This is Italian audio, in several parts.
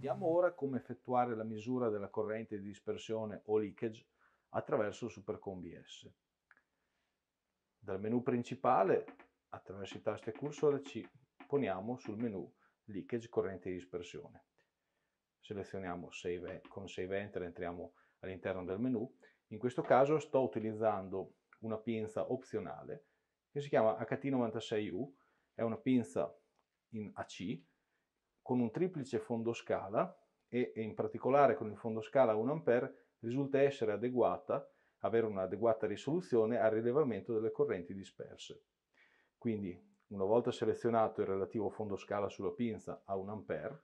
Vediamo ora come effettuare la misura della corrente di dispersione o leakage attraverso Supercombi S. Dal menu principale, attraverso i tasti e cursore, ci poniamo sul menu leakage corrente di dispersione. Selezioniamo save, con Save Enter entriamo all'interno del menu. In questo caso sto utilizzando una pinza opzionale che si chiama HT96U, è una pinza in AC con un triplice fondo scala e, e in particolare con il fondo scala 1A risulta essere adeguata, avere un'adeguata risoluzione al rilevamento delle correnti disperse. Quindi una volta selezionato il relativo fondo scala sulla pinza a 1A,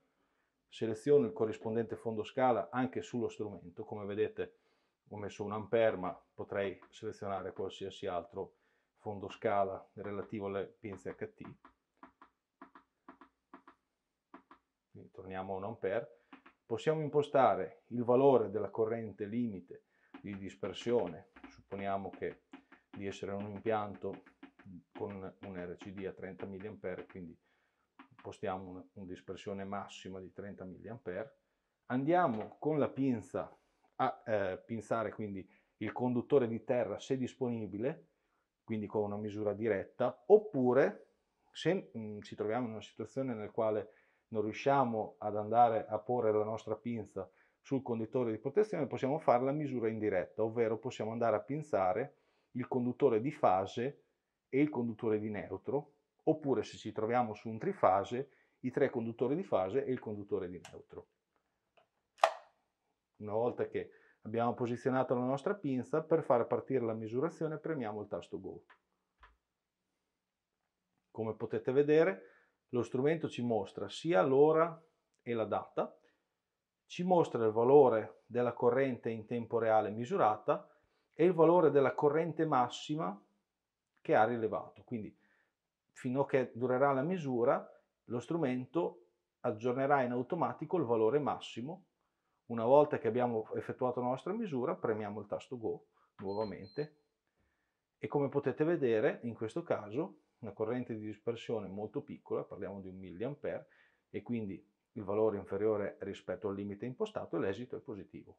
seleziono il corrispondente fondo scala anche sullo strumento, come vedete ho messo 1A ma potrei selezionare qualsiasi altro fondo scala relativo alle pinze HT torniamo a non ampere, possiamo impostare il valore della corrente limite di dispersione, supponiamo che di essere un impianto con un RCD a 30 mA, quindi impostiamo una, una dispersione massima di 30 mA, andiamo con la pinza a eh, pinzare quindi il conduttore di terra se disponibile, quindi con una misura diretta, oppure se mh, mm, ci troviamo in una situazione nel quale non riusciamo ad andare a porre la nostra pinza sul conduttore di protezione, possiamo fare la misura indiretta, ovvero possiamo andare a pinzare il conduttore di fase e il conduttore di neutro, oppure se ci troviamo su un trifase, i tre conduttori di fase e il conduttore di neutro. Una volta che abbiamo posizionato la nostra pinza, per far partire la misurazione premiamo il tasto Go. Come potete vedere, lo strumento ci mostra sia l'ora e la data, ci mostra il valore della corrente in tempo reale misurata e il valore della corrente massima che ha rilevato. Quindi fino a che durerà la misura, lo strumento aggiornerà in automatico il valore massimo. Una volta che abbiamo effettuato la nostra misura, premiamo il tasto Go nuovamente e come potete vedere in questo caso una corrente di dispersione molto piccola, parliamo di un mA, e quindi il valore inferiore rispetto al limite impostato e l'esito è positivo.